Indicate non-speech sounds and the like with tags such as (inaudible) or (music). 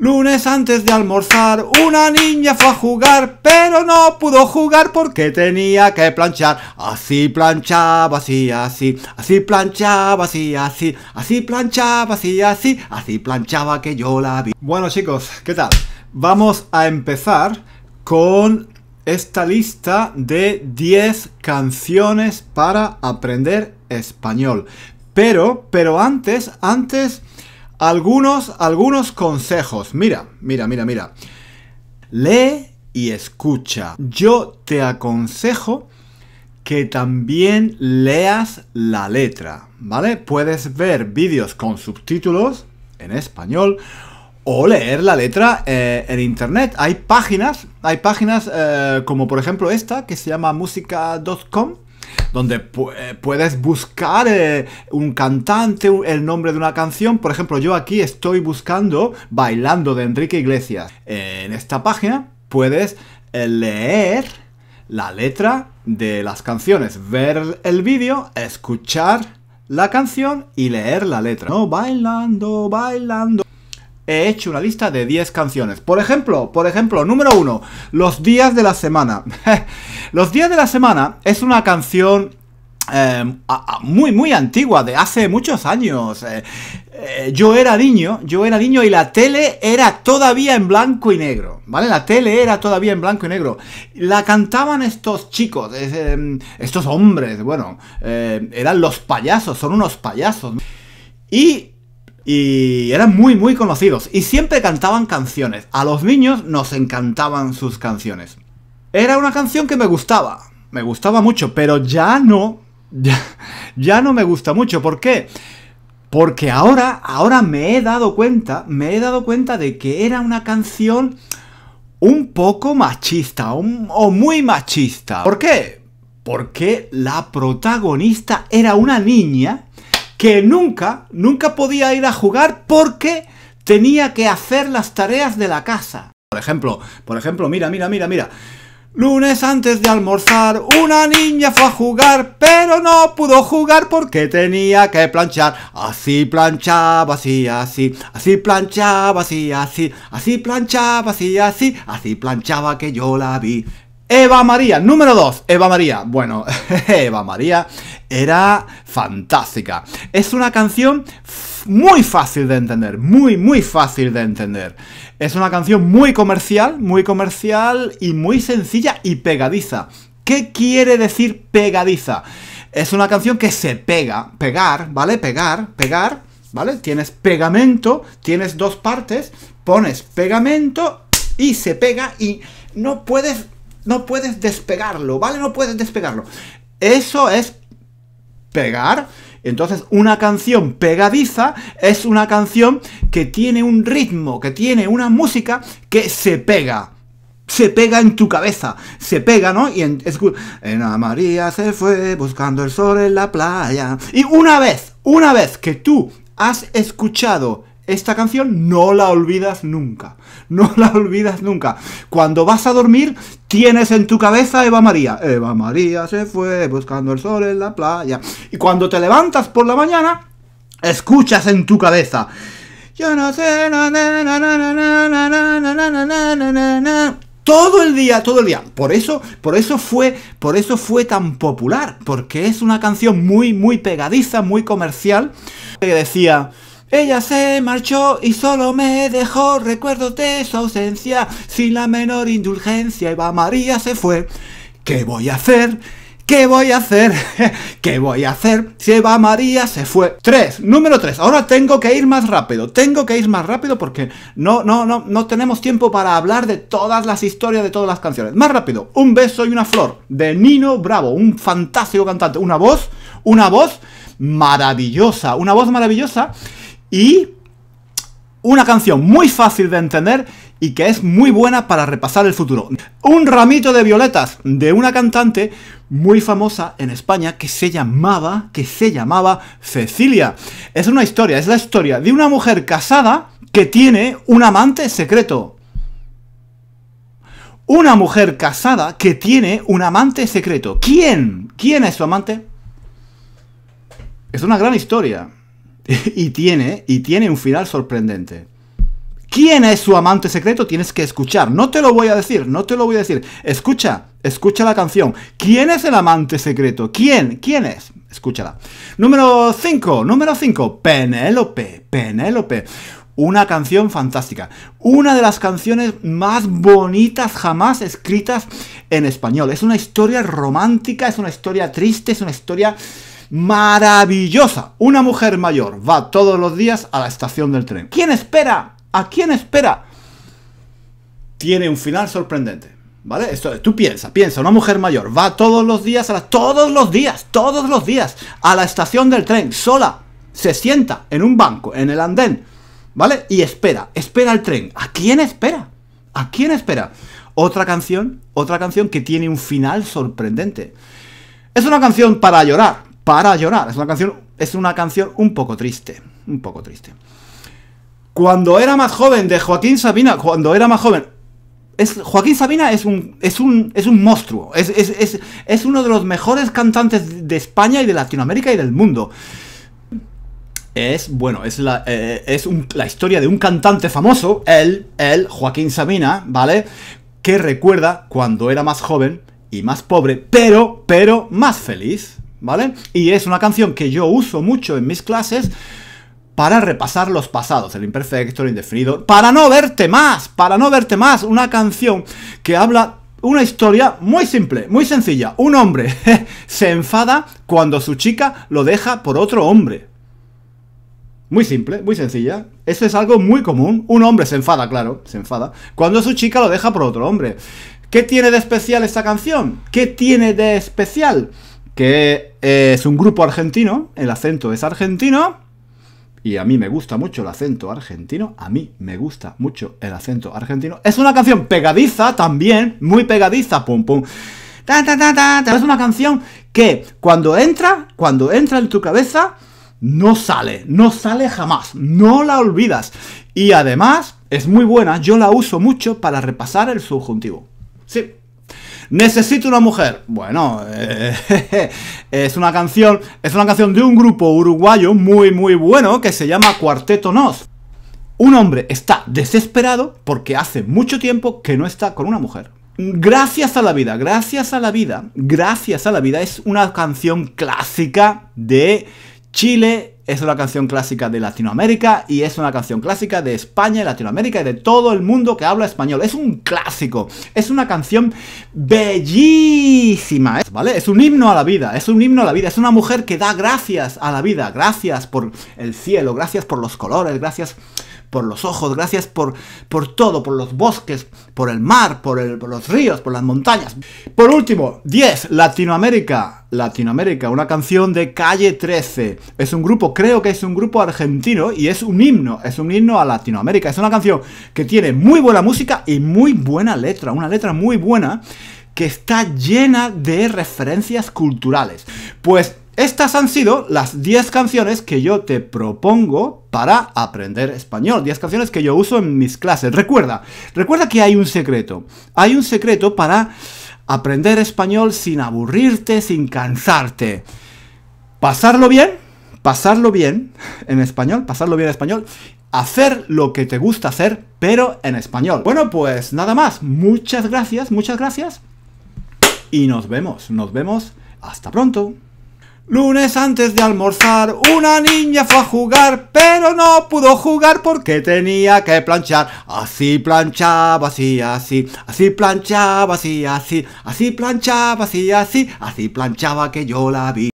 Lunes antes de almorzar, una niña fue a jugar, pero no pudo jugar porque tenía que planchar. Así planchaba, así, así, así planchaba, así, así, así planchaba, así, así, así planchaba que yo la vi. Bueno chicos, ¿qué tal? Vamos a empezar con esta lista de 10 canciones para aprender español. Pero, pero antes, antes algunos, algunos consejos. Mira, mira, mira, mira. Lee y escucha. Yo te aconsejo que también leas la letra, ¿vale? Puedes ver vídeos con subtítulos en español o leer la letra eh, en internet. Hay páginas, hay páginas eh, como por ejemplo esta que se llama música.com donde eh, puedes buscar eh, un cantante, el nombre de una canción. Por ejemplo, yo aquí estoy buscando Bailando de Enrique Iglesias. En esta página puedes eh, leer la letra de las canciones, ver el vídeo, escuchar la canción y leer la letra. No, bailando, bailando he hecho una lista de 10 canciones. Por ejemplo, por ejemplo, número 1, Los días de la semana. (laughs) los días de la semana es una canción eh, muy, muy antigua, de hace muchos años. Eh, eh, yo era niño, yo era niño y la tele era todavía en blanco y negro, ¿vale? La tele era todavía en blanco y negro. La cantaban estos chicos, estos hombres, bueno, eran los payasos, son unos payasos. Y y eran muy, muy conocidos y siempre cantaban canciones. A los niños nos encantaban sus canciones. Era una canción que me gustaba, me gustaba mucho, pero ya no, (laughs) ya, no me gusta mucho. ¿Por qué? Porque ahora, ahora me he dado cuenta, me he dado cuenta de que era una canción un poco machista, o muy machista. ¿Por qué? Porque la protagonista era una niña que nunca, nunca podía ir a jugar porque tenía que hacer las tareas de la casa. Por ejemplo, por ejemplo, mira, mira, mira, mira. Lunes antes de almorzar, una niña fue a jugar, pero no pudo jugar porque tenía que planchar. Así planchaba, así, así, así planchaba, así, así, así planchaba, así, así, así planchaba que yo la vi. Eva María, número dos, Eva María. Bueno, (laughs) Eva María era fantástica. Es una canción muy fácil de entender, muy, muy fácil de entender. Es una canción muy comercial, muy comercial y muy sencilla y pegadiza. ¿Qué quiere decir pegadiza? Es una canción que se pega, pegar, ¿vale? Pegar, pegar, ¿vale? Tienes pegamento, tienes dos partes, pones pegamento y se pega y no puedes, no puedes despegarlo, ¿vale? No puedes despegarlo. Eso es pegar. Entonces, una canción pegadiza es una canción que tiene un ritmo, que tiene una música que se pega. Se pega en tu cabeza, se pega, ¿no? Y en, en María se fue buscando el sol en la playa. Y una vez, una vez que tú has escuchado esta canción no la olvidas nunca. No la olvidas nunca. Cuando vas a dormir, tienes en tu cabeza Eva María. Eva María se fue buscando el sol en la playa. Y cuando te levantas por la mañana, escuchas en tu cabeza. Yo no sé. Todo el día, todo el día. Por eso, por eso fue, por eso fue tan popular. Porque es una canción muy, muy pegadiza, muy comercial. Que decía. Ella se marchó y solo me dejó recuerdos de su ausencia, sin la menor indulgencia. Eva María se fue. ¿Qué voy a hacer? ¿Qué voy a hacer? (laughs) ¿Qué voy a hacer si Eva María se fue? Tres, número 3. Ahora tengo que ir más rápido. Tengo que ir más rápido porque no, no, no, no tenemos tiempo para hablar de todas las historias de todas las canciones. Más rápido. Un beso y una flor de Nino Bravo, un fantástico cantante. Una voz, una voz maravillosa. Una voz maravillosa y una canción muy fácil de entender y que es muy buena para repasar el futuro. Un ramito de violetas de una cantante muy famosa en España que se llamaba, que se llamaba Cecilia. Es una historia, es la historia de una mujer casada que tiene un amante secreto. Una mujer casada que tiene un amante secreto. ¿Quién? ¿Quién es su amante? Es una gran historia. (laughs) y tiene, y tiene un final sorprendente. ¿Quién es su amante secreto? Tienes que escuchar. No te lo voy a decir, no te lo voy a decir. Escucha, escucha la canción. ¿Quién es el amante secreto? ¿Quién? ¿Quién es? Escúchala. Número 5, número 5, Penélope, Penélope. Una canción fantástica. Una de las canciones más bonitas jamás escritas en español. Es una historia romántica, es una historia triste, es una historia maravillosa. Una mujer mayor va todos los días a la estación del tren. ¿Quién espera? ¿A quién espera? Tiene un final sorprendente. ¿Vale? Esto, tú piensa, piensa, una mujer mayor va todos los días a la, todos los días, todos los días a la estación del tren sola, se sienta en un banco, en el andén, ¿vale? Y espera, espera el tren. ¿A quién espera? ¿A quién espera? Otra canción, otra canción que tiene un final sorprendente. Es una canción para llorar, para llorar. Es una canción, es una canción un poco triste, un poco triste. Cuando era más joven de Joaquín Sabina, cuando era más joven, es, Joaquín Sabina es un, es un, es un monstruo, es, es, es, uno de los mejores cantantes de España y de Latinoamérica y del mundo. Es, bueno, es, la, eh, es un, la historia de un cantante famoso, él, él, Joaquín Sabina, ¿vale? Que recuerda cuando era más joven y más pobre, pero, pero más feliz, ¿vale? Y es una canción que yo uso mucho en mis clases para repasar los pasados, el imperfecto, el indefinido, para no verte más, para no verte más, una canción que habla una historia muy simple, muy sencilla. Un hombre (laughs) se enfada cuando su chica lo deja por otro hombre. Muy simple, muy sencilla. Eso es algo muy común. Un hombre se enfada, claro, se enfada, cuando su chica lo deja por otro hombre. ¿Qué tiene de especial esta canción? ¿Qué tiene de especial? que eh, es un grupo argentino, el acento es argentino, y a mí me gusta mucho el acento argentino, a mí me gusta mucho el acento argentino. Es una canción pegadiza también, muy pegadiza, pum pum. es una canción que cuando entra, cuando entra en tu cabeza, no sale, no sale jamás, no la olvidas. Y además es muy buena, yo la uso mucho para repasar el subjuntivo. Sí, Necesito una mujer. Bueno, eh, (laughs) es una canción, es una canción de un grupo uruguayo muy muy bueno que se llama Cuarteto Nos. Un hombre está desesperado porque hace mucho tiempo que no está con una mujer. Gracias a la vida, gracias a la vida, gracias a la vida es una canción clásica de Chile es una canción clásica de Latinoamérica y es una canción clásica de España y Latinoamérica y de todo el mundo que habla español. Es un clásico, es una canción bellísima, ¿eh? ¿vale? Es un himno a la vida, es un himno a la vida, es una mujer que da gracias a la vida, gracias por el cielo, gracias por los colores, gracias por los ojos, gracias por, por todo, por los bosques, por el mar, por, por los ríos, por las montañas. Por último, 10, Latinoamérica. Latinoamérica, una canción de Calle 13. Es un grupo, creo que es un grupo argentino y es un himno, es un himno a Latinoamérica. Es una canción que tiene muy buena música y muy buena letra, una letra muy buena que está llena de referencias culturales. Pues estas han sido las 10 canciones que yo te propongo para aprender español. 10 canciones que yo uso en mis clases. Recuerda, recuerda que hay un secreto. Hay un secreto para aprender español sin aburrirte, sin cansarte. Pasarlo bien, pasarlo bien en español, pasarlo bien en español hacer lo que te gusta hacer, pero en español. Bueno, pues nada más. Muchas gracias, muchas gracias. Y nos vemos, nos vemos. Hasta pronto. Lunes antes de almorzar, una niña fue a jugar, pero no pudo jugar porque tenía que planchar. Así planchaba, así, así, así planchaba, así, así, así planchaba, así, así, así planchaba que yo la vi.